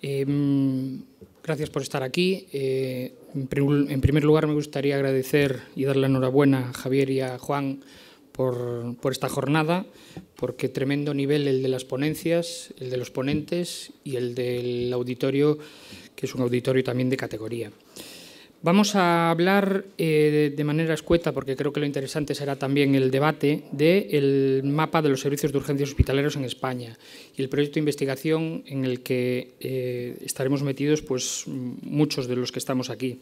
Em, gracias por estar aquí. Eh, en primer lugar, me gustaría agradecer y dar la enhorabuena a Javier y a Juan por, por, esta jornada, porque tremendo nivel el de las ponencias, el de los ponentes y el del auditorio, que es un auditorio también de categoría. Vamos a hablar eh, de manera escueta, porque creo que lo interesante será también el debate, del mapa de los servicios de urgencias hospitaleros en España y el proyecto de investigación en el que eh, estaremos metidos pues, muchos de los que estamos aquí.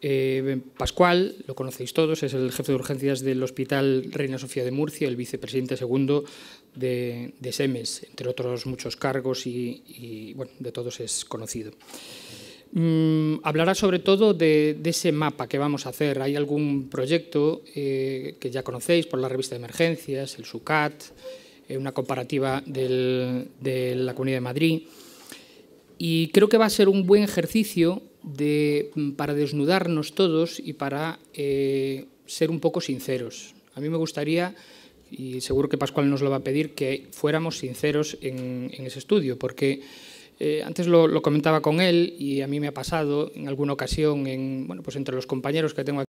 Eh, Pascual, lo conocéis todos, es el jefe de urgencias del Hospital Reina Sofía de Murcia, el vicepresidente segundo de, SEMES, entre otros muchos cargos y, de todos es conocido. Mm, hablará sobre todo de, ese mapa que vamos a hacer. Hay algún proyecto eh, que ya conocéis por la revista de emergencias, el SUCAT, eh, una comparativa de la Comunidad de Madrid. Y creo que va a ser un buen ejercicio mm, para desnudarnos todos y para eh, ser un poco sinceros. A mí me gustaría y seguro que Pascual nos lo va a pedir, que fuéramos sinceros en, en ese estudio, porque eh, antes lo, comentaba con él y a mí me ha pasado en alguna ocasión, en, bueno, pues entre los compañeros que tengo aquí,